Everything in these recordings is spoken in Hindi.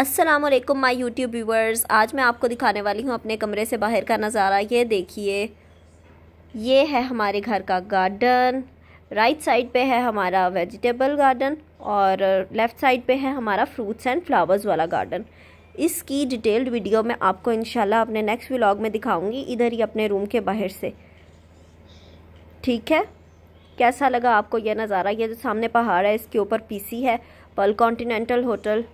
अस्सलाम वालेकुम माय यूट्यूब व्यूवर्स आज मैं आपको दिखाने वाली हूँ अपने कमरे से बाहर का नज़ारा ये देखिए ये है हमारे घर का गार्डन राइट साइड पे है हमारा वेजिटेबल गार्डन और लेफ़्ट साइड पे है हमारा फ्रूट्स एंड फ्लावर्स वाला गार्डन इसकी डिटेल्ड वीडियो मैं आपको इन अपने नेक्स्ट व्लॉग में दिखाऊँगी इधर ही अपने रूम के बाहर से ठीक है कैसा लगा आपको यह नज़ारा ये जो सामने पहाड़ है इसके ऊपर पीसी है पल कॉन्टिनेंटल होटल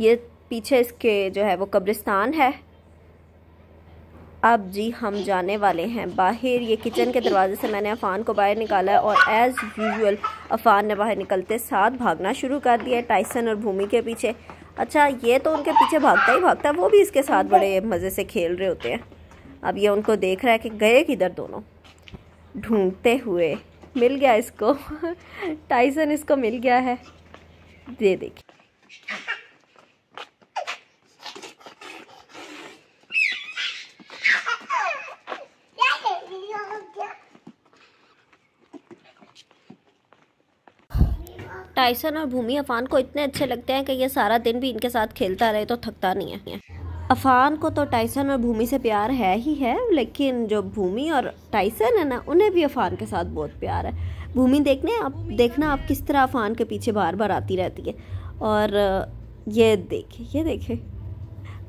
ये पीछे इसके जो है वो कब्रिस्तान है अब जी हम जाने वाले हैं बाहर ये किचन के दरवाजे से मैंने अफ़ान को बाहर निकाला है और एज़ यूजुअल अफ़ान ने बाहर निकलते साथ भागना शुरू कर दिया टाइसन और भूमि के पीछे अच्छा ये तो उनके पीछे भागता ही भागता है वो भी इसके साथ बड़े मज़े से खेल रहे होते हैं अब ये उनको देख रहा है कि गए किधर दोनों ढूंढते हुए मिल गया इसको टाइसन इसको मिल गया है ये देखिए टाइसन और भूमि अफान को इतने अच्छे लगते हैं कि ये सारा दिन भी इनके साथ खेलता रहे तो थकता नहीं है अफान को तो टाइसन और भूमि से प्यार है ही है लेकिन जो भूमि और टाइसन है ना उन्हें भी अफान के साथ बहुत प्यार है भूमि देखने आप देखना आप किस तरह अफान के पीछे बार बार आती रहती है और ये देखे ये देखे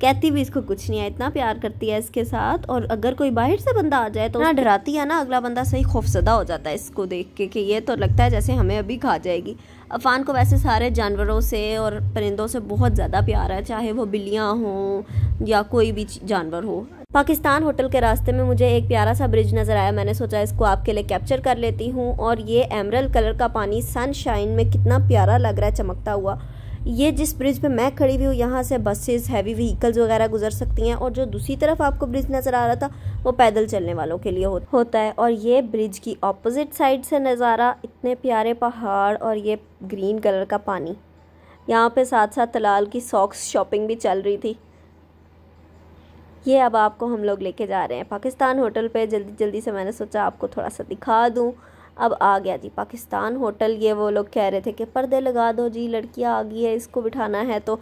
कहती भी इसको कुछ नहीं है इतना प्यार करती है इसके साथ और अगर कोई बाहर से बंदा आ जाए तो ना डराती है ना अगला बंदा सही खौफसदा हो जाता है इसको देख के कि ये तो लगता है जैसे हमें अभी खा जाएगी अफान को वैसे सारे जानवरों से और परिंदों से बहुत ज़्यादा प्यार है चाहे वो बिल्लियाँ हों या कोई भी जानवर हो पाकिस्तान होटल के रास्ते में मुझे एक प्यारा सा ब्रिज नज़र आया मैंने सोचा इसको आपके लिए कैप्चर कर लेती हूँ और ये एमरल कलर का पानी सनशाइन में कितना प्यारा लग रहा है चमकता हुआ ये जिस ब्रिज पे मैं खड़ी हुई हूँ यहाँ से बसेस हैवी व्हीकल्स वगैरह गुजर सकती हैं और जो दूसरी तरफ आपको ब्रिज नज़र आ रहा था वो पैदल चलने वालों के लिए हो, होता है और ये ब्रिज की ऑपोजिट साइड से नज़ारा इतने प्यारे पहाड़ और ये ग्रीन कलर का पानी यहाँ पे साथ साथ तलाल की सॉक्स शॉपिंग भी चल रही थी ये अब आपको हम लोग लेके जा रहे हैं पाकिस्तान होटल पे जल्दी जल्दी से मैंने सोचा आपको थोड़ा सा दिखा दूँ अब आ गया जी पाकिस्तान होटल ये वो लोग कह रहे थे कि पर्दे लगा दो जी लड़कियाँ आ गई है इसको बिठाना है तो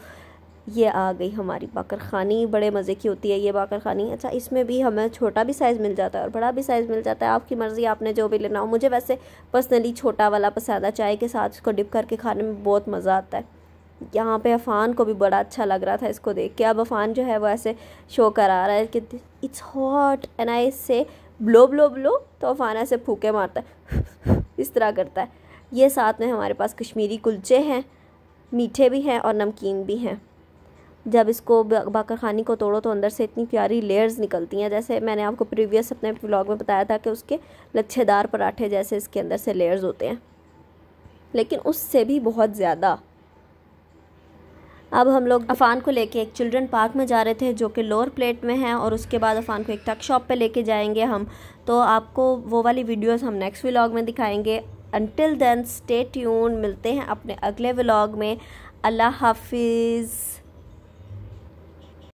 ये आ गई हमारी बाकर खानी बड़े मज़े की होती है ये बाकर खानी अच्छा इसमें भी हमें छोटा भी साइज़ मिल जाता है और बड़ा भी साइज़ मिल जाता है आपकी मर्ज़ी आपने जो भी लेना हो मुझे वैसे पर्सनली छोटा वाला पसंद है चाय के साथ इसको डिप करके खाने में बहुत मज़ा आता है यहाँ पे अफ़ान को भी बड़ा अच्छा लग रहा था इसको देख के अब अफ़ान जो है वो ऐसे शो करा रहा है कि इट्स हॉट एंड आई से ब्लो ब्लो ब्लो तो अफाना से फूके मारता है इस तरह करता है ये साथ में हमारे पास कश्मीरी कुलचे हैं मीठे भी हैं और नमकीन भी हैं जब इसको बाकर खानी को तोड़ो तो अंदर से इतनी प्यारी लेयर्स निकलती हैं जैसे मैंने आपको प्रीवियस अपने ब्लॉग में बताया था कि उसके लच्छेदार पराठे जैसे इसके अंदर से लेयर्स होते हैं लेकिन उससे भी बहुत ज़्यादा अब हम लोग अफान को लेके एक चिल्ड्रन पार्क में जा रहे थे जो कि लोअर प्लेट में है और उसके बाद अफान को एक टक शॉप पे लेके जाएंगे हम तो आपको वो वाली वीडियोस हम नेक्स्ट व्लॉग में दिखाएंगे अनटिल देन स्टे ट्यून मिलते हैं अपने अगले व्लॉग में अल्लाह हाफिज़